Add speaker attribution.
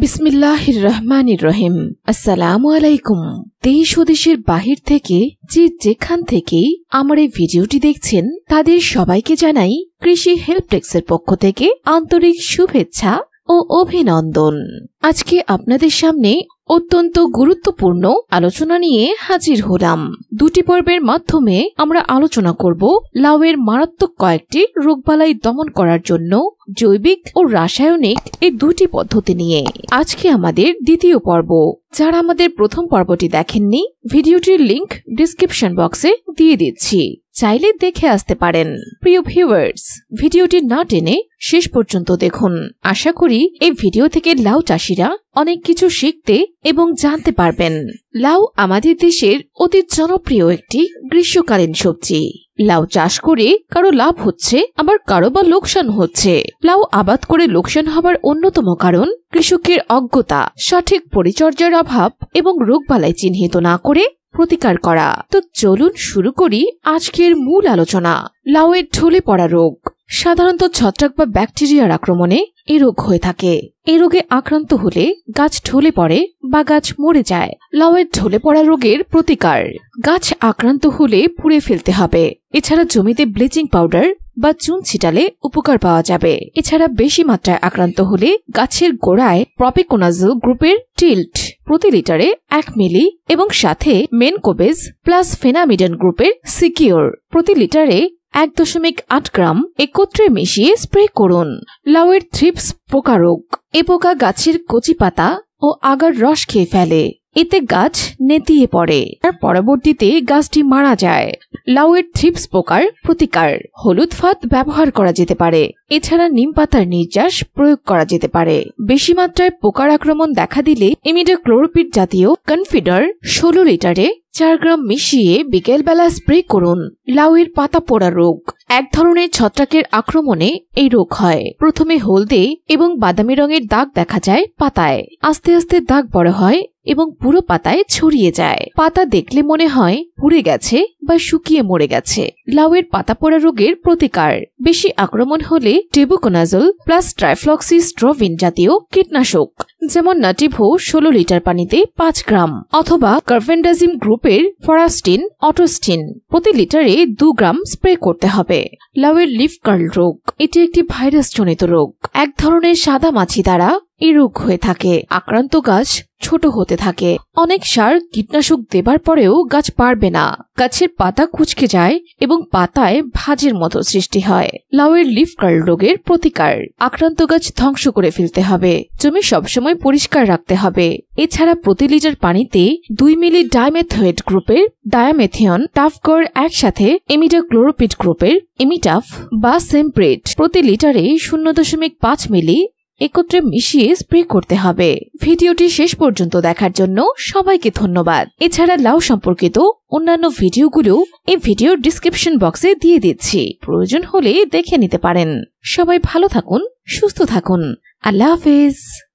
Speaker 1: বিসমিল্লাহির রহমানির রহিম আসসালাম আলাইকুম দেশ ও দেশের বাহির থেকে যে যেখান থেকেই আমার এই ভিডিওটি দেখছেন তাদের সবাইকে জানাই কৃষি হেল্প ডেক্সের পক্ষ থেকে আন্তরিক শুভেচ্ছা ও অভিনন্দন আজকে আপনাদের সামনে অত্যন্ত গুরুত্বপূর্ণ আলোচনা নিয়ে হাজির হলাম দুটি পর্বের মাধ্যমে আমরা আলোচনা করব লাউয়ের মারাত্মক কয়েকটি রোগবালাই দমন করার জন্য জৈবিক ও রাসায়নিক এই দুটি পদ্ধতি নিয়ে আজকে আমাদের দ্বিতীয় পর্ব যারা আমাদের প্রথম পর্বটি দেখেননি ভিডিওটির লিংক ডিসক্রিপশন বক্সে দিয়ে দিচ্ছি চাইলে দেখে আসতে পারেন প্রিয় ভিউয়ার্স ভিডিওটি না টেনে শেষ পর্যন্ত দেখুন আশা করি এই ভিডিও থেকে লাউ চাষিরা অনেক কিছু শিখতে এবং জানতে পারবেন লাউ আমাদের দেশের অতি জনপ্রিয় একটি গ্রীষ্মকালীন সবজি লাউ চাষ করে কারো লাভ হচ্ছে আবার কারো বা লোকসান হচ্ছে লাউ আবাদ করে লোকসান হবার অন্যতম কারণ কৃষকের অজ্ঞতা সঠিক পরিচর্যার অভাব এবং রোগবালাই চিহ্নিত না করে প্রতিকার করা তো চলুন শুরু করি আজকের মূল আলোচনা লাউয়ের ঢলে পড়া রোগ সাধারণত ছত্রাক বা ব্যাকটেরিয়ার আক্রমণে এ রোগ হয়ে থাকে এ রোগে আক্রান্ত হলে গাছ ঢলে পড়ে বা গাছ মরে যায় লাউয়ের ঢলে পড়া রোগের প্রতিকার গাছ আক্রান্ত হলে পুড়ে ফেলতে হবে এছাড়া জমিতে ব্লিচিং পাউডার বা চুন ছিটালে উপকার পাওয়া যাবে এছাড়া বেশি মাত্রায় আক্রান্ত হলে গাছের গোড়ায় প্রপিকোনাজল গ্রুপের টিল্ট প্রতি লিটারে এক মিলি এবং সাথে মেনকোবেজ প্লাস ফেনামিডান গ্রুপের সিকিওর প্রতি লিটারে এক দশমিক আট গ্রাম একত্রে মিশিয়ে স্প্রে করুন লাউয়ের থ্রিপস পোকা রোগ এ পোকা গাছের কচি পাতা ও আগার রস খেয়ে ফেলে এতে গাছ নেতিয়ে পড়ে আর পরবর্তীতে গাছটি মারা যায় লাউয়ের থ্রিপস পোকার প্রতিকার হলুদ ফাঁদ ব্যবহার করা যেতে পারে এছাড়া নিম পাতার নির্যাস প্রয়োগ করা যেতে পারে বেশি মাত্রায় পোকার আক্রমণ দেখা দিলে ক্লোরোপিড জাতীয় কনফিডার ষোলো লিটারে চার গ্রাম মিশিয়ে বিকেলবেলা স্প্রে করুন লাউয়ের পাতা পোড়া রোগ এক ধরনের ছত্রাকের আক্রমণে এই রোগ হয় প্রথমে হলদে এবং বাদামি রঙের দাগ দেখা যায় পাতায় আস্তে আস্তে দাগ বড় হয় এবং পুরো পাতায় ছড়িয়ে যায় পাতা দেখলে মনে হয় পুড়ে গেছে বা শুকিয়ে মরে গেছে লাউয়ের পাতা পড়া রোগের প্রতিকার বেশি আক্রমণ হলে টেবুকোনাজল প্লাস ট্রাইফ্লক্সিস ড্রভিন জাতীয় কীটনাশক যেমন নাটিভো ষোলো লিটার পানিতে পাঁচ গ্রাম অথবা কার্ভেন্ডাজিম গ্রুপের ফরাস্টিন অটোস্টিন প্রতি লিটারে দু গ্রাম স্প্রে করতে হবে লাউয়ের লিফ কার্ল রোগ এটি একটি ভাইরাস জনিত রোগ এক ধরনের সাদা মাছি দ্বারা এই রোগ হয়ে থাকে আক্রান্ত গাছ ছোট হতে থাকে অনেক সার কীটনাশক দেবার পরেও গাছ পারবে না গাছের পাতা কুচকে যায় এবং পাতায় ভাজের মতো সৃষ্টি হয় লাউয়ের লিফ কার্ল রোগের প্রতিকার আক্রান্ত গাছ ধ্বংস করে ফেলতে হবে জমি সবসময় পরিষ্কার রাখতে হবে এছাড়া প্রতি লিটার পানিতে দুই মিলি ডায়মেথোয়েড গ্রুপের ডায়ামেথিয়ন টাফকর একসাথে এমিডা ক্লোরোপিড গ্রুপের এমিটাফ বা সেমপ্রেট প্রতি লিটারে শূন্য দশমিক পাঁচ মিলি একত্রে মিশিয়ে স্প্রে করতে হবে ভিডিওটি শেষ পর্যন্ত দেখার জন্য সবাইকে ধন্যবাদ এছাড়া লাউ সম্পর্কিত অন্যান্য ভিডিওগুলো এই ভিডিওর ডিসক্রিপশন বক্সে দিয়ে দিচ্ছি প্রয়োজন হলে দেখে নিতে পারেন সবাই ভালো থাকুন সুস্থ থাকুন আল্লাহ হাফিজ